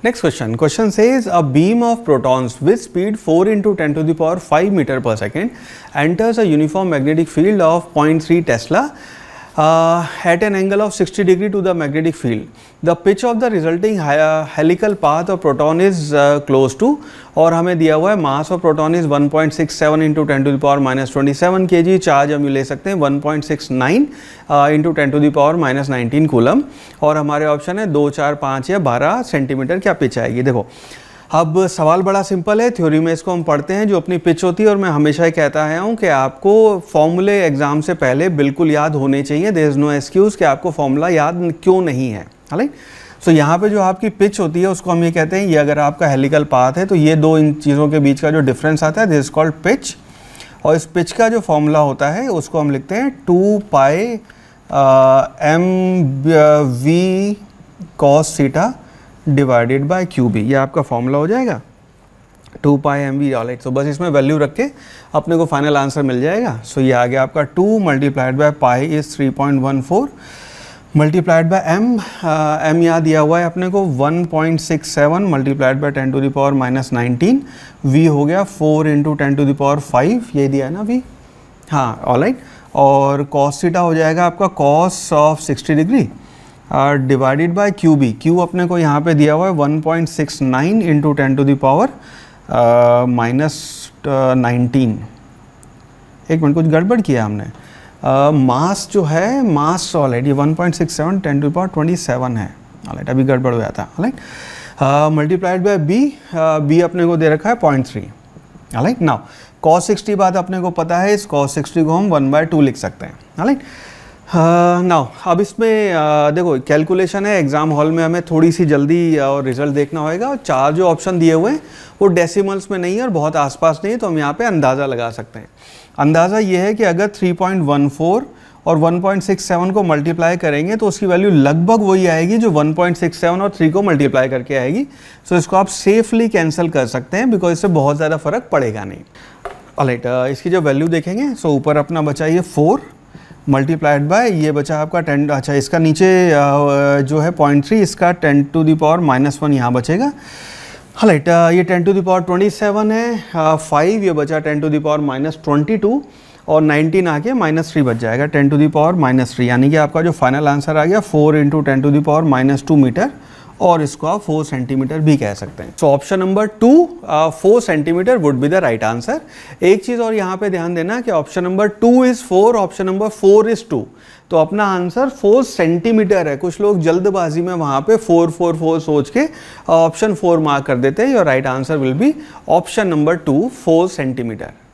Next question. Question says a beam of protons with speed 4 into 10 to the power 5 meter per second enters a uniform magnetic field of 0.3 Tesla uh, at an angle of 60 degree to the magnetic field. The pitch of the resulting uh, helical path of proton is uh, close to और हमें दिया हुआ है mass of proton is 1.67 point six seven into ten to the power minus twenty seven K G charge हम ले सकते हैं 1.69 point six nine into ten to the power minus nineteen coulomb और हमारे ऑप्शन है दो चार पाँच या बारह सेंटीमीटर क्या पिच आएगी देखो अब सवाल बड़ा सिंपल है थ्योरी में इसको हम पढ़ते हैं जो अपनी पिच होती है और मैं हमेशा ही कहता आया हूँ कि आपको फॉर्मूले एग्ज़ाम से पहले बिल्कुल याद होने चाहिए देर इज़ नो एक्सक्यूज़ कि आपको फॉर्मूला याद क्यों नहीं है हालांकि सो so, यहाँ पे जो आपकी पिच होती है उसको हम ये कहते हैं ये अगर आपका हेलिकल पाथ है तो ये दो इन चीज़ों के बीच का जो डिफरेंस आता है दिस इज़ कॉल्ड पिच और इस पिच का जो फॉर्मूला होता है उसको हम लिखते हैं two pi M V cos theta divided by Q B ये आपका फॉर्मूला हो जाएगा two pi M V all तो बस इसमें वैल्यू रख के अपने को फाइनल आंसर मिल जाएगा सो so ये आ गया आपका two multiplied by pi is three point one four multiplied by M M यहाँ दिया हुआ है अपने को 1.67 point six seven multiplied by ten to the power minus nineteen V हो गया 4 into ten to the power five ये दिया है ना वी हाँ ऑल right. और कॉस सीटा हो जाएगा आपका cos of 60 degree divided by Q B Q अपने को यहाँ पे दिया हुआ है 1.69 point six nine into ten to the power minus nineteen एक मिनट कुछ गड़बड़ किया हमने मास uh, जो है मास ऑलरेडी ये 1.67 point six seven ten to power twenty seven है राइट अभी गड़बड़ हो गया था right multiplied by B B अपने को दे रखा है point three right now cos sixty बात अपने को पता है इस कॉस सिक्सटी को हम वन बाय टू लिख सकते हैं राइट नाउ हाँ, अब इसमें देखो कैलकुलेशन है एग्ज़ाम हॉल में हमें थोड़ी सी जल्दी और रिजल्ट देखना होगा और चार जो ऑप्शन दिए हुए हैं वो डेसिमल्स में नहीं है और बहुत आसपास नहीं है तो हम यहाँ पे अंदाज़ा लगा सकते हैं अंदाज़ा ये है कि अगर 3.14 और 1.67 को मल्टीप्लाई करेंगे तो उसकी वैल्यू लगभग वही आएगी जो वन और थ्री को मल्टीप्लाई करके आएगी सो इसको आप सेफली कैंसिल कर सकते हैं बिकॉज इससे बहुत ज़्यादा फ़र्क पड़ेगा नहीं अलेट इसकी जो वैल्यू देखेंगे सो ऊपर अपना बचाइए फोर मल्टीप्लाइड बाय ये बचा आपका टेन अच्छा इसका नीचे जो है पॉइंट थ्री इसका ten to power minus one यहाँ बचेगा हालाइट ये ten to the power twenty seven है फाइव ये बचा ten to power minus twenty two और नाइनटीन आके माइनस थ्री बच जाएगा ten to the power minus three यानी कि आपका जो फाइनल आंसर आ गया four into ten to the power minus two metre और इसको आप फोर सेंटीमीटर भी कह सकते हैं so option number two four centimetre would be the right answer एक चीज़ और यहाँ पे ध्यान देना कि option number two is four option number four is two तो अपना आंसर फोर सेंटीमीटर है कुछ लोग जल्दबाजी में वहाँ पे फोर फोर फोर सोच के ऑप्शन फोर मार्क कर देते हैं your right answer will be option number two four centimetre